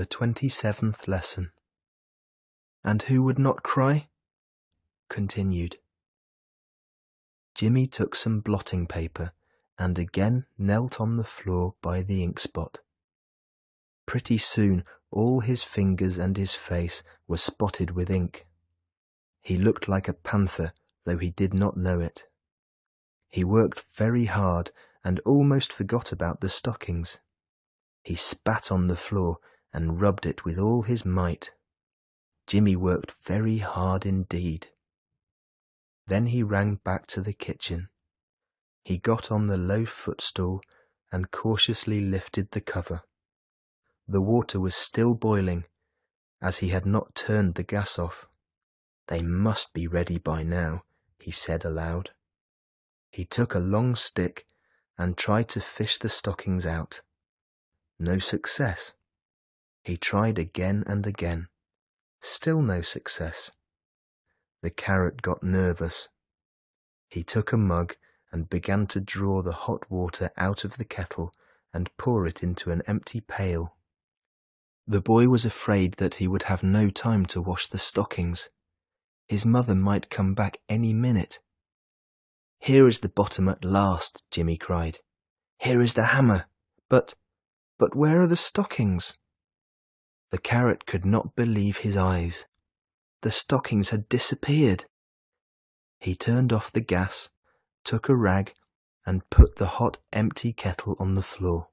The twenty seventh lesson. And who would not cry? Continued. Jimmy took some blotting paper and again knelt on the floor by the ink spot. Pretty soon all his fingers and his face were spotted with ink. He looked like a panther, though he did not know it. He worked very hard and almost forgot about the stockings. He spat on the floor and rubbed it with all his might. Jimmy worked very hard indeed. Then he ran back to the kitchen. He got on the low footstool and cautiously lifted the cover. The water was still boiling, as he had not turned the gas off. They must be ready by now, he said aloud. He took a long stick and tried to fish the stockings out. No success. He tried again and again. Still no success. The carrot got nervous. He took a mug and began to draw the hot water out of the kettle and pour it into an empty pail. The boy was afraid that he would have no time to wash the stockings. His mother might come back any minute. Here is the bottom at last, Jimmy cried. Here is the hammer. But, but where are the stockings? The carrot could not believe his eyes. The stockings had disappeared. He turned off the gas, took a rag, and put the hot, empty kettle on the floor.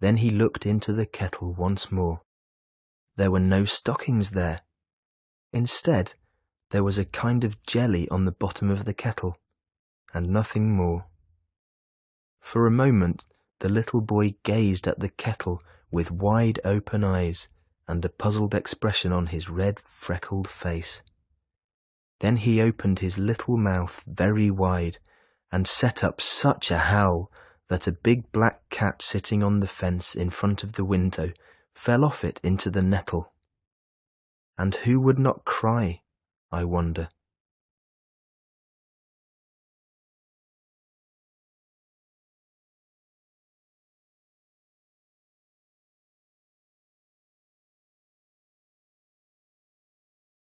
Then he looked into the kettle once more. There were no stockings there. Instead, there was a kind of jelly on the bottom of the kettle, and nothing more. For a moment, the little boy gazed at the kettle with wide open eyes and a puzzled expression on his red, freckled face. Then he opened his little mouth very wide and set up such a howl that a big black cat sitting on the fence in front of the window fell off it into the nettle. And who would not cry, I wonder?